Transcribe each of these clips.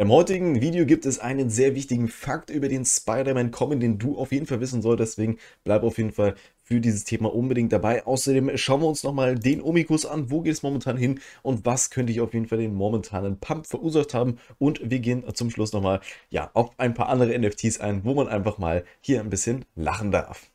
Im heutigen Video gibt es einen sehr wichtigen Fakt über den Spider-Man Comic, den du auf jeden Fall wissen solltest. Deswegen bleib auf jeden Fall für dieses Thema unbedingt dabei. Außerdem schauen wir uns nochmal den Omikus an, wo geht es momentan hin und was könnte ich auf jeden Fall den momentanen Pump verursacht haben. Und wir gehen zum Schluss nochmal ja, auf ein paar andere NFTs ein, wo man einfach mal hier ein bisschen lachen darf.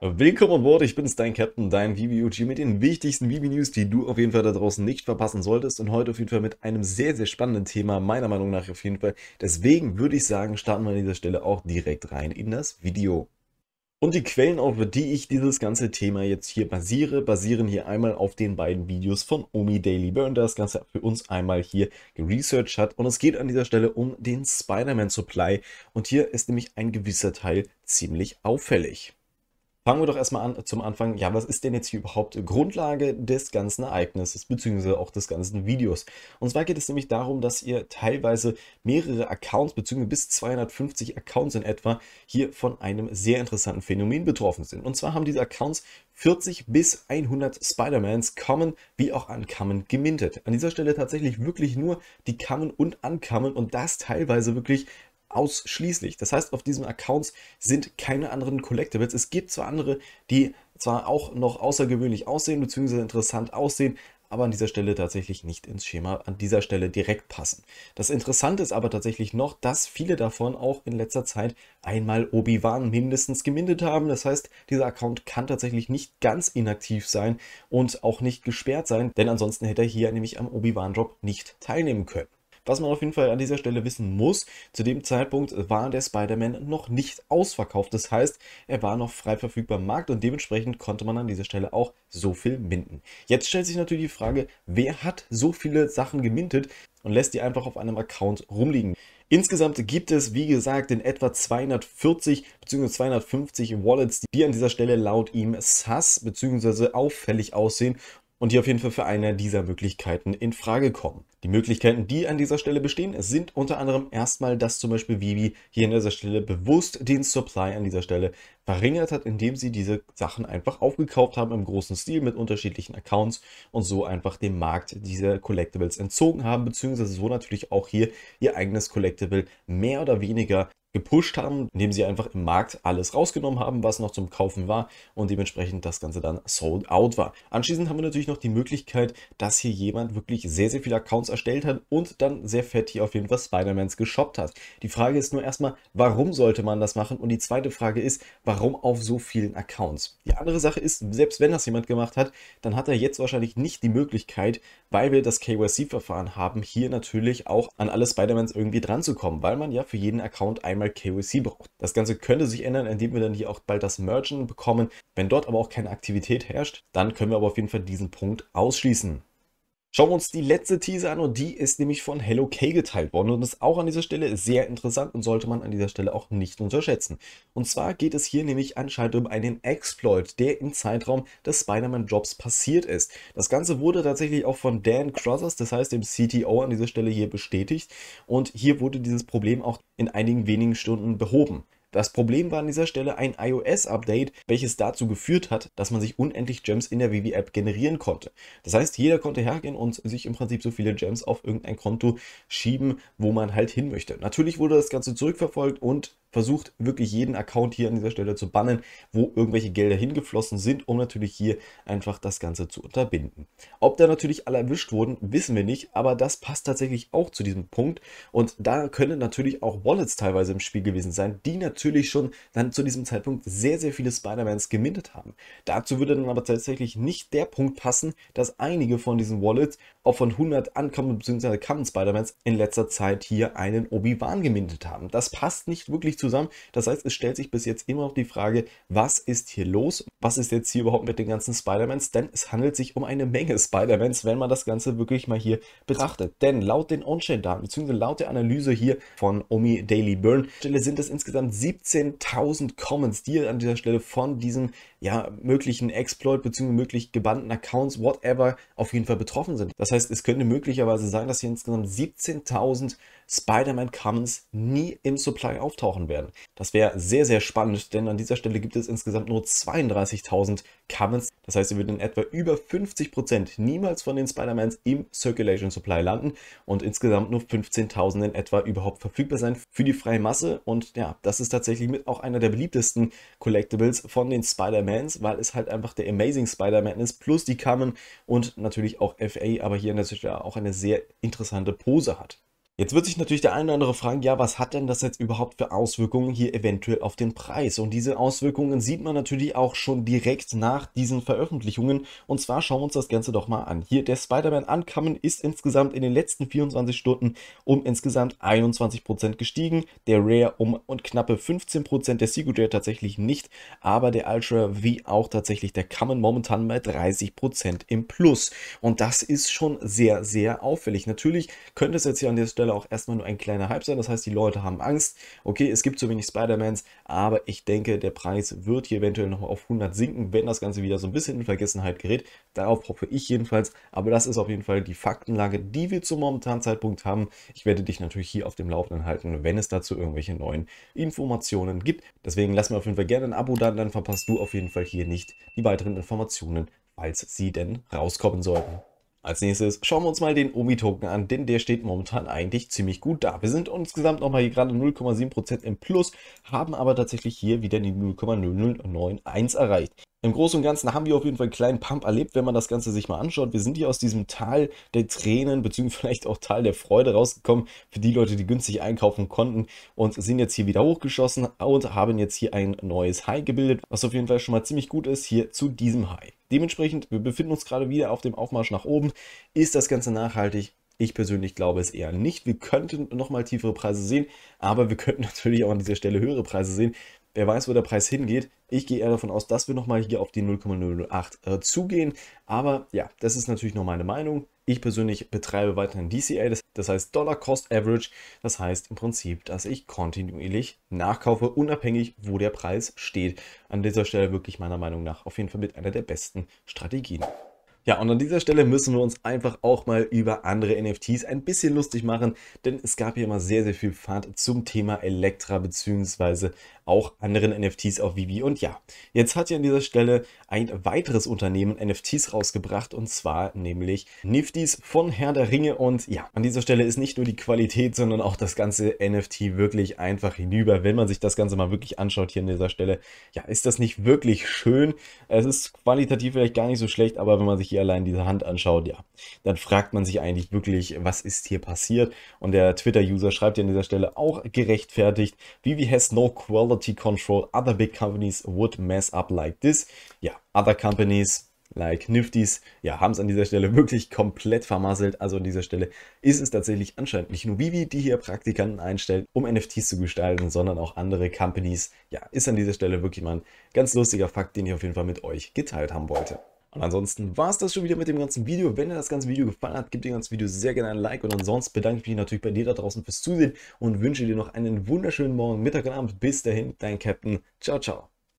Willkommen an Bord, ich bin's, dein Captain, dein VBUG mit den wichtigsten VB-News, die du auf jeden Fall da draußen nicht verpassen solltest und heute auf jeden Fall mit einem sehr, sehr spannenden Thema, meiner Meinung nach auf jeden Fall. Deswegen würde ich sagen, starten wir an dieser Stelle auch direkt rein in das Video. Und die Quellen, auf die ich dieses ganze Thema jetzt hier basiere, basieren hier einmal auf den beiden Videos von Omi Daily Burn, der das Ganze für uns einmal hier geresearched hat. Und es geht an dieser Stelle um den Spider-Man Supply. Und hier ist nämlich ein gewisser Teil ziemlich auffällig. Fangen wir doch erstmal an zum Anfang. Ja, was ist denn jetzt hier überhaupt Grundlage des ganzen Ereignisses beziehungsweise auch des ganzen Videos? Und zwar geht es nämlich darum, dass ihr teilweise mehrere Accounts beziehungsweise bis 250 Accounts in etwa hier von einem sehr interessanten Phänomen betroffen sind. Und zwar haben diese Accounts 40 bis 100 Spider-Mans kommen wie auch ankommen gemintet. An dieser Stelle tatsächlich wirklich nur die Common und Uncommon und das teilweise wirklich ausschließlich. Das heißt, auf diesen Accounts sind keine anderen Collectibles. Es gibt zwar andere, die zwar auch noch außergewöhnlich aussehen bzw. interessant aussehen, aber an dieser Stelle tatsächlich nicht ins Schema, an dieser Stelle direkt passen. Das Interessante ist aber tatsächlich noch, dass viele davon auch in letzter Zeit einmal Obi-Wan mindestens gemindet haben. Das heißt, dieser Account kann tatsächlich nicht ganz inaktiv sein und auch nicht gesperrt sein, denn ansonsten hätte er hier nämlich am Obi-Wan-Drop nicht teilnehmen können. Was man auf jeden Fall an dieser Stelle wissen muss, zu dem Zeitpunkt war der Spider-Man noch nicht ausverkauft. Das heißt, er war noch frei verfügbar am Markt und dementsprechend konnte man an dieser Stelle auch so viel minden. Jetzt stellt sich natürlich die Frage, wer hat so viele Sachen gemintet und lässt die einfach auf einem Account rumliegen? Insgesamt gibt es, wie gesagt, in etwa 240 bzw. 250 Wallets, die an dieser Stelle laut ihm sus bzw. auffällig aussehen und die auf jeden Fall für eine dieser Möglichkeiten in Frage kommen. Die Möglichkeiten, die an dieser Stelle bestehen, sind unter anderem erstmal, dass zum Beispiel Vivi hier an dieser Stelle bewusst den Supply an dieser Stelle verringert hat, indem sie diese Sachen einfach aufgekauft haben im großen Stil mit unterschiedlichen Accounts und so einfach dem Markt diese Collectibles entzogen haben, beziehungsweise so natürlich auch hier ihr eigenes Collectible mehr oder weniger gepusht haben, indem sie einfach im Markt alles rausgenommen haben, was noch zum Kaufen war und dementsprechend das Ganze dann sold out war. Anschließend haben wir natürlich noch die Möglichkeit, dass hier jemand wirklich sehr, sehr viele Accounts erstellt hat und dann sehr fett hier auf jeden Fall Spider-Mans geshoppt hat. Die Frage ist nur erstmal, warum sollte man das machen? Und die zweite Frage ist, warum auf so vielen Accounts? Die andere Sache ist, selbst wenn das jemand gemacht hat, dann hat er jetzt wahrscheinlich nicht die Möglichkeit, weil wir das KYC-Verfahren haben, hier natürlich auch an alle Spider-Mans irgendwie dran zu kommen, weil man ja für jeden Account einmal mal KYC braucht. Das Ganze könnte sich ändern, indem wir dann hier auch bald das Merchant bekommen. Wenn dort aber auch keine Aktivität herrscht, dann können wir aber auf jeden Fall diesen Punkt ausschließen. Schauen wir uns die letzte These an und die ist nämlich von Hello K geteilt worden und ist auch an dieser Stelle sehr interessant und sollte man an dieser Stelle auch nicht unterschätzen. Und zwar geht es hier nämlich anscheinend um einen Exploit, der im Zeitraum des Spider-Man-Jobs passiert ist. Das Ganze wurde tatsächlich auch von Dan Crothers, das heißt dem CTO an dieser Stelle hier bestätigt und hier wurde dieses Problem auch in einigen wenigen Stunden behoben. Das Problem war an dieser Stelle ein iOS-Update, welches dazu geführt hat, dass man sich unendlich Gems in der Vivi-App generieren konnte. Das heißt, jeder konnte hergehen und sich im Prinzip so viele Gems auf irgendein Konto schieben, wo man halt hin möchte. Natürlich wurde das Ganze zurückverfolgt und versucht wirklich jeden Account hier an dieser Stelle zu bannen, wo irgendwelche Gelder hingeflossen sind, um natürlich hier einfach das Ganze zu unterbinden. Ob da natürlich alle erwischt wurden, wissen wir nicht, aber das passt tatsächlich auch zu diesem Punkt und da können natürlich auch Wallets teilweise im Spiel gewesen sein, die natürlich schon dann zu diesem Zeitpunkt sehr, sehr viele Spider-Mans gemintet haben. Dazu würde dann aber tatsächlich nicht der Punkt passen, dass einige von diesen Wallets auch von 100 ankommenden bzw. Common Spider-Mans in letzter Zeit hier einen Obi-Wan gemintet haben. Das passt nicht wirklich nicht zusammen. Das heißt, es stellt sich bis jetzt immer noch die Frage, was ist hier los? Was ist jetzt hier überhaupt mit den ganzen Spider-Mans? Denn es handelt sich um eine Menge Spider-Mans, wenn man das Ganze wirklich mal hier betrachtet. Denn laut den On-Chain-Daten, beziehungsweise laut der Analyse hier von Omi Daily Burn, sind es insgesamt 17.000 Comments, die an dieser Stelle von diesem ja, möglichen Exploit beziehungsweise möglich gebannten Accounts, whatever, auf jeden Fall betroffen sind. Das heißt, es könnte möglicherweise sein, dass hier insgesamt 17.000 spider man commons nie im Supply auftauchen werden. Das wäre sehr, sehr spannend, denn an dieser Stelle gibt es insgesamt nur 32.000 Commons. Das heißt, wir würden in etwa über 50% Prozent niemals von den Spider-Mans im Circulation Supply landen und insgesamt nur 15.000 in etwa überhaupt verfügbar sein für die freie Masse. Und ja, das ist tatsächlich mit auch einer der beliebtesten Collectibles von den Spider-Mans, weil es halt einfach der Amazing Spider-Man ist, plus die Common und natürlich auch FA, aber hier an der Stelle auch eine sehr interessante Pose hat. Jetzt wird sich natürlich der eine oder andere fragen, ja, was hat denn das jetzt überhaupt für Auswirkungen hier eventuell auf den Preis? Und diese Auswirkungen sieht man natürlich auch schon direkt nach diesen Veröffentlichungen. Und zwar schauen wir uns das Ganze doch mal an. Hier der Spider-Man Uncommon ist insgesamt in den letzten 24 Stunden um insgesamt 21% gestiegen. Der Rare um und knappe 15%, der Secret Rare tatsächlich nicht, aber der Ultra wie auch tatsächlich der Common momentan bei 30% im Plus. Und das ist schon sehr, sehr auffällig. Natürlich könnte es jetzt hier an der Stelle Stelle auch erstmal nur ein kleiner Hype sein. Das heißt, die Leute haben Angst. Okay, es gibt zu wenig Spider-Mans, aber ich denke, der Preis wird hier eventuell noch auf 100 sinken, wenn das Ganze wieder so ein bisschen in Vergessenheit gerät. Darauf hoffe ich jedenfalls. Aber das ist auf jeden Fall die Faktenlage, die wir zum momentanen Zeitpunkt haben. Ich werde dich natürlich hier auf dem Laufenden halten, wenn es dazu irgendwelche neuen Informationen gibt. Deswegen lass mir auf jeden Fall gerne ein Abo da, dann verpasst du auf jeden Fall hier nicht die weiteren Informationen, falls sie denn rauskommen sollten. Als nächstes schauen wir uns mal den OMI-Token an, denn der steht momentan eigentlich ziemlich gut da. Wir sind insgesamt nochmal hier gerade 0,7% im Plus, haben aber tatsächlich hier wieder die 0,0091 erreicht. Im Großen und Ganzen haben wir auf jeden Fall einen kleinen Pump erlebt, wenn man das Ganze sich mal anschaut. Wir sind hier aus diesem Tal der Tränen, beziehungsweise vielleicht auch Tal der Freude rausgekommen, für die Leute, die günstig einkaufen konnten und sind jetzt hier wieder hochgeschossen und haben jetzt hier ein neues High gebildet, was auf jeden Fall schon mal ziemlich gut ist hier zu diesem High. Dementsprechend, wir befinden uns gerade wieder auf dem Aufmarsch nach oben. Ist das Ganze nachhaltig? Ich persönlich glaube es eher nicht. Wir könnten nochmal tiefere Preise sehen, aber wir könnten natürlich auch an dieser Stelle höhere Preise sehen. Wer weiß, wo der Preis hingeht. Ich gehe eher davon aus, dass wir nochmal hier auf die 0,008 äh, zugehen. Aber ja, das ist natürlich nur meine Meinung. Ich persönlich betreibe weiterhin DCA, das, das heißt Dollar Cost Average. Das heißt im Prinzip, dass ich kontinuierlich nachkaufe, unabhängig, wo der Preis steht. An dieser Stelle wirklich meiner Meinung nach auf jeden Fall mit einer der besten Strategien. Ja, und an dieser Stelle müssen wir uns einfach auch mal über andere NFTs ein bisschen lustig machen, denn es gab hier immer sehr, sehr viel Fahrt zum Thema Elektra bzw. auch anderen NFTs auf Vivi. Und ja, jetzt hat hier an dieser Stelle ein weiteres Unternehmen NFTs rausgebracht und zwar nämlich Nifties von Herr der Ringe. Und ja, an dieser Stelle ist nicht nur die Qualität, sondern auch das ganze NFT wirklich einfach hinüber. Wenn man sich das Ganze mal wirklich anschaut hier an dieser Stelle, ja, ist das nicht wirklich schön. Es ist qualitativ vielleicht gar nicht so schlecht, aber wenn man sich ich hier allein diese Hand anschaut, ja, dann fragt man sich eigentlich wirklich, was ist hier passiert? Und der Twitter-User schreibt ja an dieser Stelle auch gerechtfertigt, Vivi has no quality control, other big companies would mess up like this. Ja, other companies like Nifty's, ja, haben es an dieser Stelle wirklich komplett vermasselt. Also an dieser Stelle ist es tatsächlich anscheinend nicht nur Vivi, die hier Praktikanten einstellt, um NFTs zu gestalten, sondern auch andere Companies. Ja, ist an dieser Stelle wirklich mal ein ganz lustiger Fakt, den ich auf jeden Fall mit euch geteilt haben wollte. Und ansonsten war es das schon wieder mit dem ganzen Video. Wenn dir das ganze Video gefallen hat, gib dem ganzen Video sehr gerne ein Like. Und ansonsten bedanke ich mich natürlich bei dir da draußen fürs Zusehen und wünsche dir noch einen wunderschönen Morgen, Mittag und Abend. Bis dahin, dein Captain. Ciao, ciao.